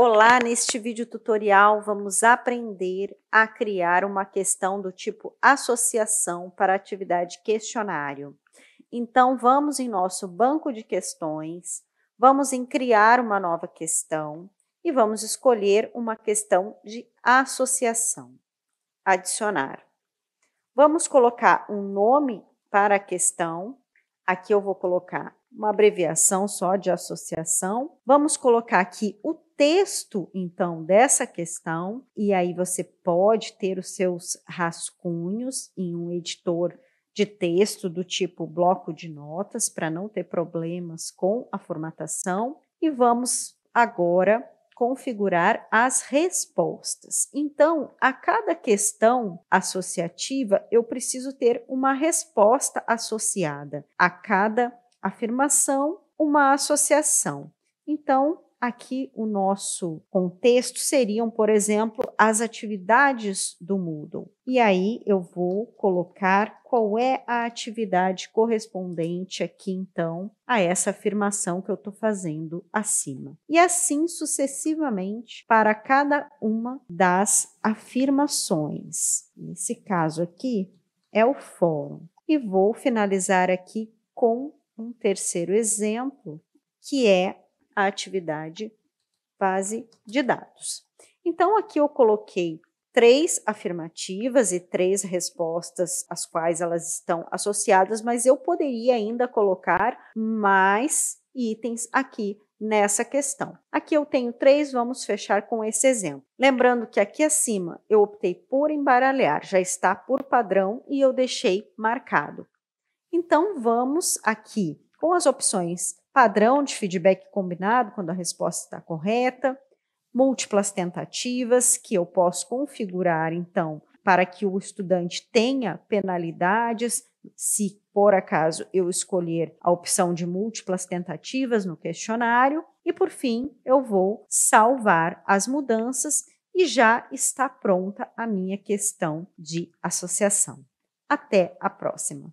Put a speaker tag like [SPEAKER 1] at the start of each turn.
[SPEAKER 1] Olá, neste vídeo tutorial vamos aprender a criar uma questão do tipo associação para atividade questionário. Então vamos em nosso banco de questões, vamos em criar uma nova questão e vamos escolher uma questão de associação. Adicionar. Vamos colocar um nome para a questão. Aqui eu vou colocar uma abreviação só de associação. Vamos colocar aqui o contexto, então, dessa questão, e aí você pode ter os seus rascunhos em um editor de texto do tipo bloco de notas, para não ter problemas com a formatação. E vamos agora configurar as respostas. Então, a cada questão associativa, eu preciso ter uma resposta associada. A cada afirmação, uma associação. Então, Aqui o nosso contexto seriam, por exemplo, as atividades do Moodle. E aí eu vou colocar qual é a atividade correspondente aqui então a essa afirmação que eu estou fazendo acima. E assim sucessivamente para cada uma das afirmações. Nesse caso aqui é o fórum. E vou finalizar aqui com um terceiro exemplo, que é a atividade base de dados. Então, aqui eu coloquei três afirmativas e três respostas às quais elas estão associadas, mas eu poderia ainda colocar mais itens aqui nessa questão. Aqui eu tenho três, vamos fechar com esse exemplo. Lembrando que aqui acima eu optei por embaralhar, já está por padrão e eu deixei marcado. Então vamos aqui com as opções padrão de feedback combinado, quando a resposta está correta, múltiplas tentativas, que eu posso configurar, então, para que o estudante tenha penalidades, se por acaso eu escolher a opção de múltiplas tentativas no questionário. E por fim, eu vou salvar as mudanças e já está pronta a minha questão de associação. Até a próxima!